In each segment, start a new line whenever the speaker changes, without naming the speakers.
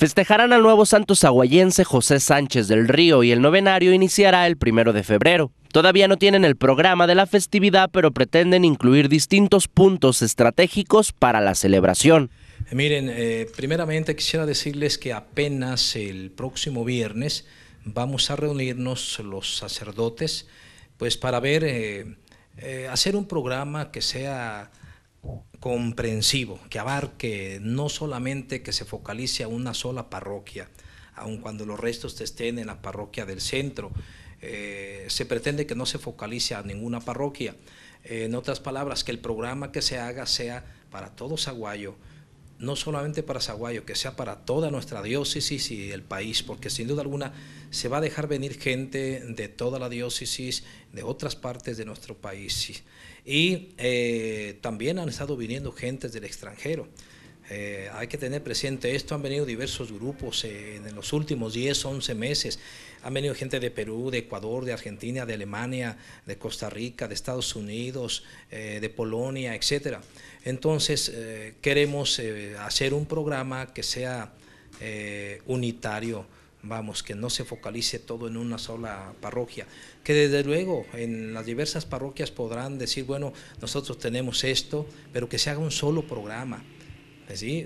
Festejarán al nuevo santo sahuayense José Sánchez del Río y el novenario iniciará el primero de febrero. Todavía no tienen el programa de la festividad, pero pretenden incluir distintos puntos estratégicos para la celebración.
Eh, miren, eh, primeramente quisiera decirles que apenas el próximo viernes vamos a reunirnos los sacerdotes, pues para ver, eh, hacer un programa que sea comprensivo, que abarque no solamente que se focalice a una sola parroquia, aun cuando los restos estén en la parroquia del centro. Eh, se pretende que no se focalice a ninguna parroquia. en otras palabras, que el programa que se haga sea para todo Saguayo, no solamente para Zaguayo, que sea para toda nuestra diócesis y el país, porque sin duda alguna se va a dejar venir gente de toda la diócesis, de otras partes de nuestro país. Y eh, también han estado viniendo gentes del extranjero. Eh, hay que tener presente esto, han venido diversos grupos eh, en los últimos 10, 11 meses. Han venido gente de Perú, de Ecuador, de Argentina, de Alemania, de Costa Rica, de Estados Unidos, eh, de Polonia, etc. Entonces, eh, queremos eh, hacer un programa que sea unitario, vamos, que no se focalice todo en una sola parroquia, que desde luego en las diversas parroquias podrán decir, bueno, nosotros tenemos esto, pero que se haga un solo programa,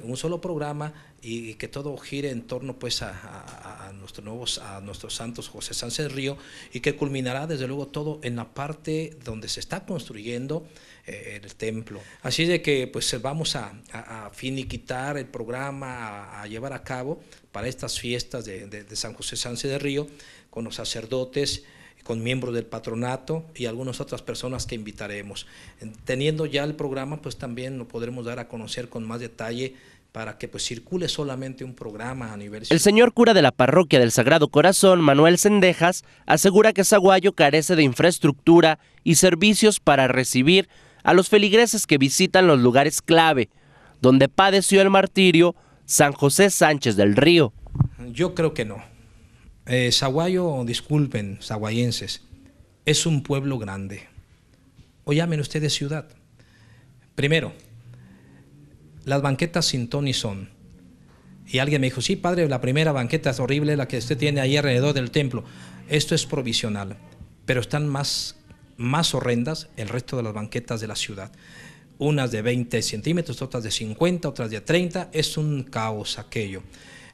un solo programa y, que todo gire en torno pues a, nuestros nuevos, a nuestros santos José Sánchez Río y que culminará desde luego todo en la parte donde se está construyendo eh, el templo. Así de que pues vamos a, finiquitar el programa, a, llevar a cabo para estas fiestas de, de San José Sánchez de Río con los sacerdotes con miembros del patronato y algunas otras personas que invitaremos. Teniendo ya el programa, pues también lo podremos dar a conocer con más detalle para que pues circule solamente un programa a
nivel... El señor cura de la parroquia del Sagrado Corazón, Manuel Sendejas, asegura que Zaguayo carece de infraestructura y servicios para recibir a los feligreses que visitan los lugares clave, donde padeció el martirio San José Sánchez del Río.
Yo creo que no. Saguayo, eh, disculpen, saguayenses, es un pueblo grande. O llamen ustedes ciudad. Primero, las banquetas sin Tony y son. Y alguien me dijo, sí, padre, la primera banqueta es horrible, la que usted tiene ahí alrededor del templo. Esto es provisional, pero están más, más horrendas el resto de las banquetas de la ciudad. Unas de 20 centímetros, otras de 50, otras de 30. Es un caos aquello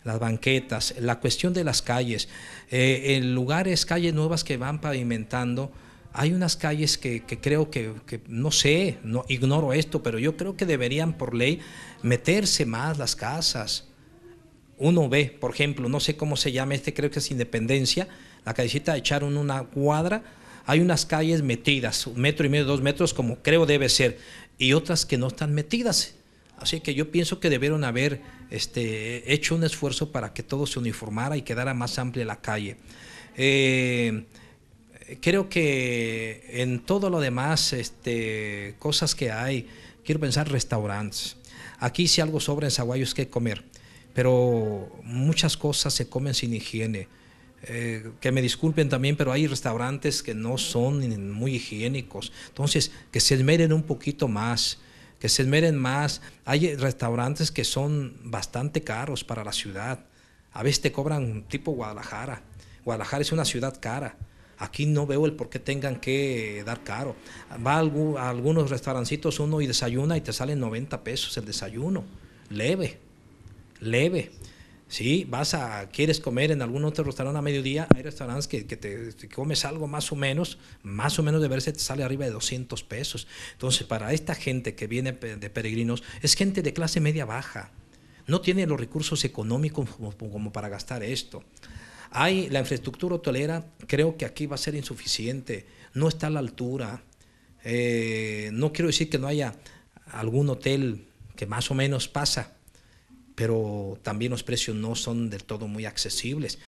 las banquetas, la cuestión de las calles, eh, en lugares, calles nuevas que van pavimentando. Hay unas calles que, creo que, no sé, no, ignoro esto, pero yo creo que deberían por ley meterse más las casas. Uno ve, por ejemplo, no sé cómo se llama este, creo que es Independencia, la callecita echaron una cuadra, hay unas calles metidas, un metro y medio, dos metros, como creo debe ser, y otras que no están metidas. Así que yo pienso que debieron haber este, hecho un esfuerzo para que todo se uniformara y quedara más amplia la calle. Eh, creo que en todo lo demás, este, cosas que hay, quiero pensar restaurantes. Aquí si algo sobra en Zaguayo es que comer, pero muchas cosas se comen sin higiene. Eh, que me disculpen también, pero hay restaurantes que no son muy higiénicos. Entonces, que se esmeren un poquito más que se esmeren más. Hay restaurantes que son bastante caros para la ciudad. A veces te cobran tipo Guadalajara. Guadalajara es una ciudad cara. Aquí no veo el por qué tengan que dar caro. Va a, algunos restaurancitos uno y desayuna y te salen 90 pesos el desayuno. Leve, leve. Si Vas a, quieres comer en algún otro restaurante a mediodía, hay restaurantes que, te, comes algo más o menos, más o menos de verse te sale arriba de 200 pesos. Entonces, para esta gente que viene de peregrinos, es gente de clase media baja, no tiene los recursos económicos como, para gastar esto. Hay la infraestructura hotelera, creo que aquí va a ser insuficiente, no está a la altura. Eh, no quiero decir que no haya algún hotel que más o menos pasa, pero también los precios no son del todo muy accesibles.